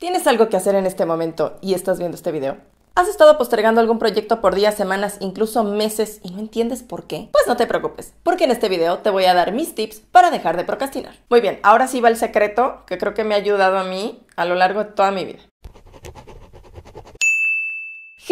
¿Tienes algo que hacer en este momento y estás viendo este video? ¿Has estado postergando algún proyecto por días, semanas, incluso meses y no entiendes por qué? Pues no te preocupes, porque en este video te voy a dar mis tips para dejar de procrastinar. Muy bien, ahora sí va el secreto que creo que me ha ayudado a mí a lo largo de toda mi vida.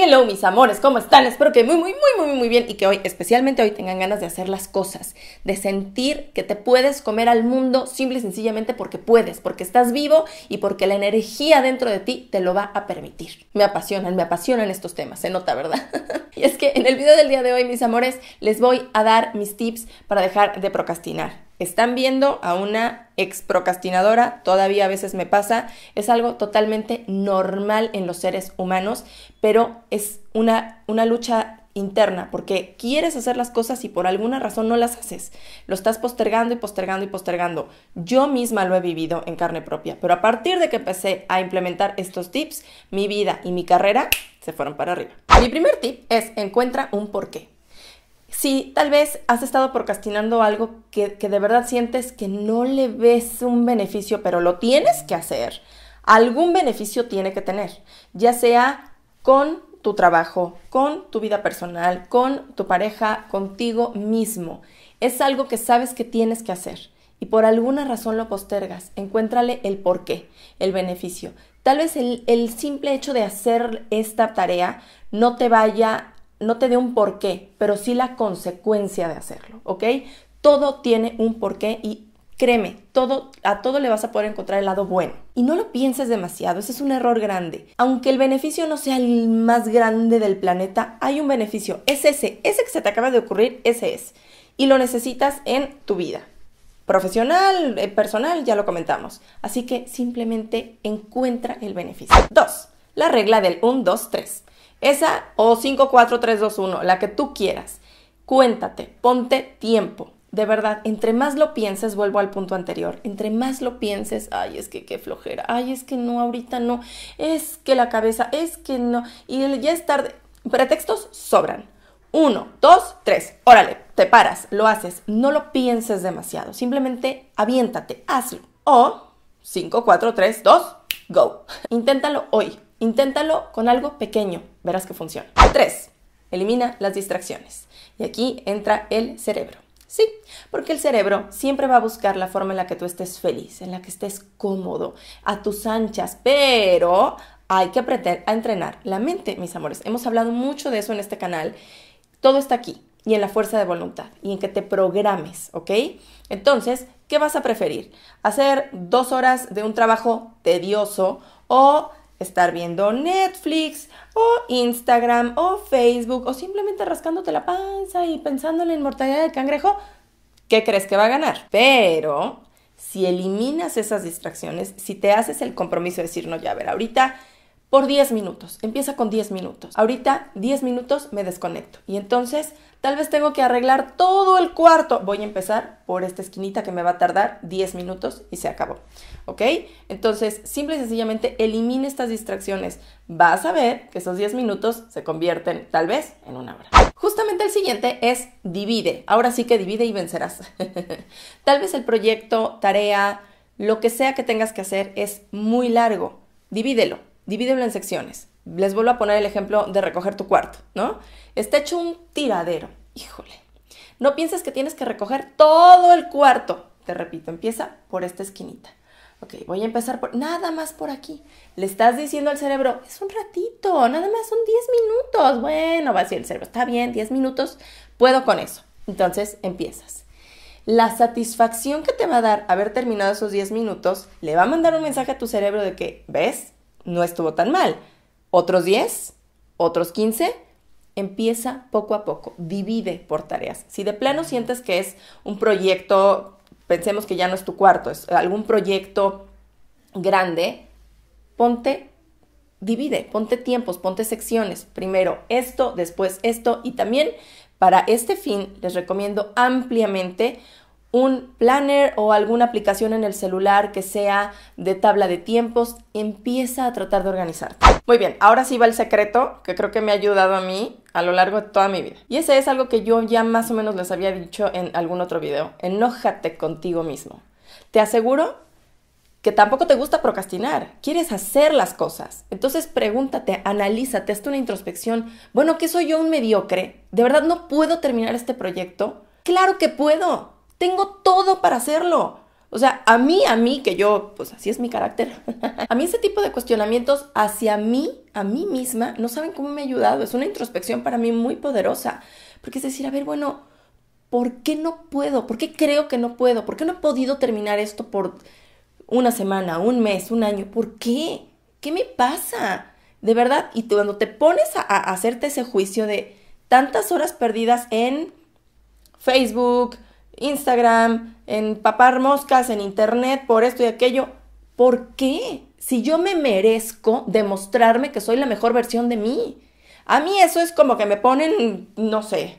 Hello mis amores, ¿cómo están? Espero que muy, muy, muy, muy, muy bien y que hoy, especialmente hoy, tengan ganas de hacer las cosas, de sentir que te puedes comer al mundo simple y sencillamente porque puedes, porque estás vivo y porque la energía dentro de ti te lo va a permitir. Me apasionan, me apasionan estos temas, se nota, ¿verdad? y es que en el video del día de hoy, mis amores, les voy a dar mis tips para dejar de procrastinar están viendo a una ex todavía a veces me pasa, es algo totalmente normal en los seres humanos, pero es una, una lucha interna, porque quieres hacer las cosas y por alguna razón no las haces. Lo estás postergando y postergando y postergando. Yo misma lo he vivido en carne propia, pero a partir de que empecé a implementar estos tips, mi vida y mi carrera se fueron para arriba. Mi primer tip es encuentra un porqué si tal vez has estado procrastinando algo que, de verdad sientes que no le ves un beneficio, pero lo tienes que hacer, algún beneficio tiene que tener, ya sea con tu trabajo, con tu vida personal, con tu pareja, contigo mismo. Es algo que sabes que tienes que hacer y por alguna razón lo postergas. Encuéntrale el porqué, el beneficio. Tal vez el, el simple hecho de hacer esta tarea no te vaya no te dé un porqué, pero sí la consecuencia de hacerlo, ¿ok? Todo tiene un porqué y Créeme, todo, a todo le vas a poder encontrar el lado bueno. Y no lo pienses demasiado, ese es un error grande. Aunque el beneficio no sea el más grande del planeta, hay un beneficio. Es ese, ese que se te acaba de ocurrir, ese es. Y lo necesitas en tu vida. Profesional, eh, personal, ya lo comentamos. Así que simplemente encuentra el beneficio. Dos, La regla del 1, 2, 3. Esa o 54321, la que tú quieras. Cuéntate, ponte tiempo. De verdad, entre más lo pienses, vuelvo al punto anterior, entre más lo pienses, ay, es que qué flojera, ay, es que no, ahorita no, es que la cabeza, es que no, y ya es tarde. Pretextos sobran. Uno, dos, tres, órale, te paras, lo haces, no lo pienses demasiado, simplemente aviéntate, hazlo. O 5, go. Inténtalo hoy, inténtalo con algo pequeño, Verás que funciona. Tres, Elimina las distracciones. Y aquí entra el cerebro. Sí, porque el cerebro siempre va a buscar la forma en la que tú estés feliz, en la que estés cómodo, a tus anchas, pero hay que aprender a entrenar la mente, mis amores. Hemos hablado mucho de eso en este canal. Todo está aquí y en la fuerza de voluntad y en que te programes, ¿ok? Entonces, ¿qué vas a preferir? ¿Hacer dos horas de un trabajo tedioso o estar viendo Netflix o Instagram o Facebook o simplemente rascándote la panza y pensando en la inmortalidad del cangrejo, ¿qué crees que va a ganar? Pero si eliminas esas distracciones, si te haces el compromiso de decir, no, ya, ver, ahorita por 10 minutos. Empieza con 10 minutos. Ahorita 10 minutos me desconecto. Y entonces tal vez tengo que arreglar todo el cuarto. Voy a empezar por esta esquinita que me va a tardar 10 minutos y se acabó. ¿Ok? Entonces, simple y sencillamente elimine estas distracciones. Vas a ver que esos 10 minutos se convierten tal vez en una hora. Justamente el siguiente es divide. Ahora sí que divide y vencerás. tal vez el proyecto, tarea, lo que sea que tengas que hacer es muy largo. Divídelo divídelo en secciones. Les vuelvo a poner el ejemplo de recoger tu cuarto, ¿no? Está hecho un tiradero, híjole. No pienses que tienes que recoger todo el cuarto. Te repito, empieza por esta esquinita. Ok, voy a empezar por nada más por aquí. Le estás diciendo al cerebro, es un ratito, nada más son 10 minutos. Bueno, va a decir el cerebro, está bien, 10 minutos, puedo con eso. Entonces empiezas. La satisfacción que te va a dar haber terminado esos 10 minutos le va a mandar un mensaje a tu cerebro de que, ¿ves? no estuvo tan mal. Otros 10, otros 15. Empieza poco a poco, divide por tareas. Si de plano sientes que es un proyecto, pensemos que ya no es tu cuarto, es algún proyecto grande, ponte, divide, ponte tiempos, ponte secciones. Primero esto, después esto y también para este fin les recomiendo ampliamente un planner o alguna aplicación en el celular que sea de tabla de tiempos, empieza a tratar de organizarte. Muy bien, ahora sí va el secreto que creo que me ha ayudado a mí a lo largo de toda mi vida. Y ese es algo que yo ya más o menos les había dicho en algún otro video. Enójate contigo mismo. Te aseguro que tampoco te gusta procrastinar, quieres hacer las cosas. Entonces pregúntate, analízate, hazte una introspección. Bueno, ¿qué soy yo un mediocre? ¿De verdad no puedo terminar este proyecto? Claro que puedo. Tengo todo para hacerlo. O sea, a mí, a mí, que yo, pues así es mi carácter, a mí ese tipo de cuestionamientos hacia mí, a mí misma, no saben cómo me ha ayudado. Es una introspección para mí muy poderosa. Porque es decir, a ver, bueno, ¿por qué no puedo? ¿Por qué creo que no puedo? ¿Por qué no he podido terminar esto por una semana, un mes, un año? ¿Por qué? ¿Qué me pasa? De verdad, y cuando te pones a, hacerte ese juicio de tantas horas perdidas en Facebook, Instagram, en papar moscas, en internet, por esto y aquello. ¿Por qué? Si yo me merezco demostrarme que soy la mejor versión de mí. A mí eso es como que me ponen, no sé,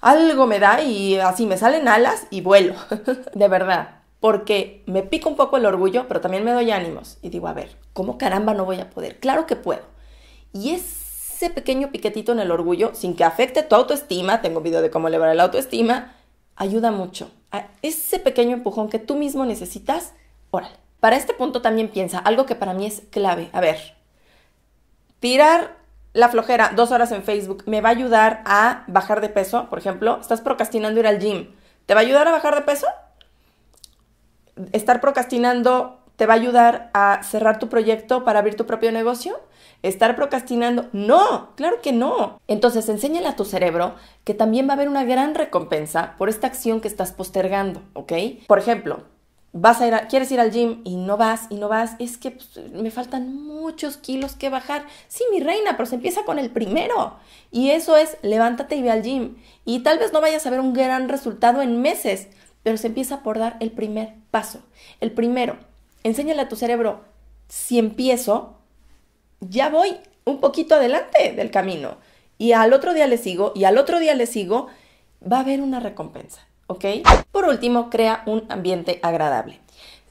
algo me da y así me salen alas y vuelo, de verdad. Porque me pica un poco el orgullo, pero también me doy ánimos. Y digo, a ver, ¿cómo caramba no voy a poder? Claro que puedo. Y ese pequeño piquetito en el orgullo, sin que afecte tu autoestima, tengo un video de cómo elevar la autoestima, ayuda mucho. A ese pequeño empujón que tú mismo necesitas, órale. Para este punto también piensa algo que para mí es clave. A ver, tirar la flojera dos horas en Facebook me va a ayudar a bajar de peso, por ejemplo. Estás procrastinando ir al gym. ¿Te va a ayudar a bajar de peso? Estar procrastinando te va a ayudar a cerrar tu proyecto para abrir tu propio negocio estar procrastinando. No, claro que no. Entonces enséñale a tu cerebro que también va a haber una gran recompensa por esta acción que estás postergando, ¿ok? Por ejemplo, vas a ir quieres ir al gym y no vas y no vas, es que pues, me faltan muchos kilos que bajar. Sí, mi reina, pero se empieza con el primero. Y eso es levántate y ve al gym. Y tal vez no vayas a ver un gran resultado en meses, pero se empieza por dar el primer paso. El primero, enséñale a tu cerebro, si empiezo, ya voy un poquito adelante del camino. Y al otro día le sigo, y al otro día le sigo, va a haber una recompensa, ¿ok? Por último, crea un ambiente agradable.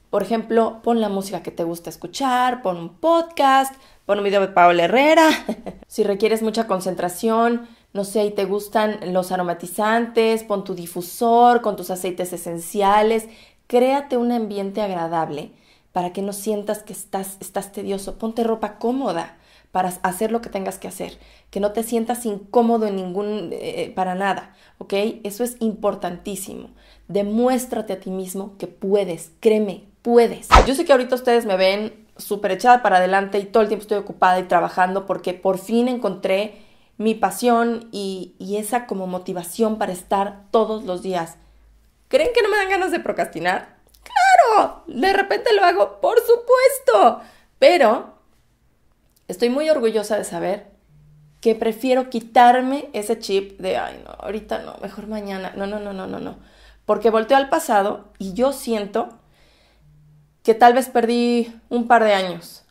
Por ejemplo, pon la música que te gusta escuchar, pon un podcast, pon un video de Paola Herrera. si requieres mucha concentración, no sé, y te gustan los aromatizantes, pon tu difusor con tus aceites esenciales. Créate un ambiente agradable para que no sientas que estás, estás tedioso. Ponte ropa cómoda para hacer lo que tengas que hacer, que no te sientas incómodo en ningún, eh, para nada, ¿ok? Eso es importantísimo. Demuéstrate a ti mismo que puedes, créeme, puedes. Yo sé que ahorita ustedes me ven súper echada para adelante y todo el tiempo estoy ocupada y trabajando porque por fin encontré mi pasión y, y esa como motivación para estar todos los días. ¿Creen que no me dan ganas de procrastinar? de repente lo hago, por supuesto, pero estoy muy orgullosa de saber que prefiero quitarme ese chip de, ay, no, ahorita no, mejor mañana, no, no, no, no, no, no, porque volteo al pasado y yo siento que tal vez perdí un par de años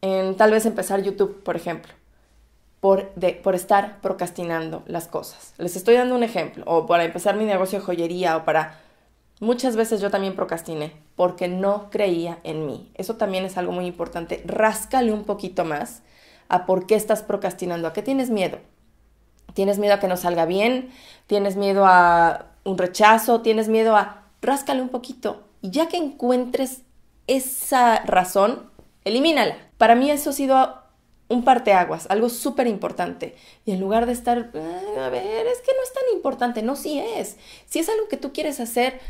en tal vez empezar YouTube, por ejemplo. Por, de, por, estar procrastinando las cosas. Les estoy dando un ejemplo, o para empezar mi negocio de joyería, o para Muchas veces yo también procrastiné porque no creía en mí. Eso también es algo muy importante. Ráscale un poquito más a por qué estás procrastinando, a qué tienes miedo. Tienes miedo a que no salga bien, tienes miedo a un rechazo, tienes miedo a... Ráscale un poquito y ya que encuentres esa razón, elimínala. Para mí eso ha sido un parteaguas, algo súper importante. Y en lugar de estar, a ver, es que no es tan importante, no, sí es. Si es algo que tú quieres hacer,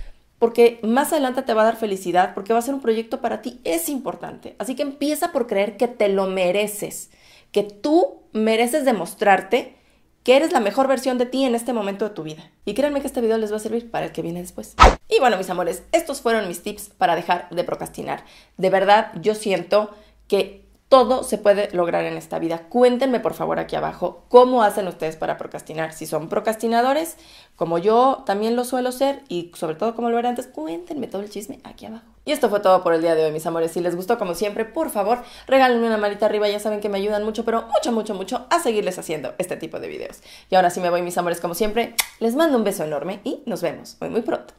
porque más adelante te va a dar felicidad, porque va a ser un proyecto para ti, es importante. Así que empieza por creer que te lo mereces, que tú mereces demostrarte que eres la mejor versión de ti en este momento de tu vida. Y créanme que este video les va a servir para el que viene después. Y bueno, mis amores, estos fueron mis tips para dejar de procrastinar. De verdad, yo siento que todo se puede lograr en esta vida. Cuéntenme por favor aquí abajo cómo hacen ustedes para procrastinar. Si son procrastinadores, como yo también lo suelo ser y sobre todo como lo era antes, cuéntenme todo el chisme aquí abajo. Y esto fue todo por el día de hoy, mis amores. Si les gustó, como siempre, por favor, regálenme una manita arriba. Ya saben que me ayudan mucho, pero mucho, mucho, mucho a seguirles haciendo este tipo de videos. Y ahora sí me voy, mis amores, como siempre. Les mando un beso enorme y nos vemos muy, muy pronto.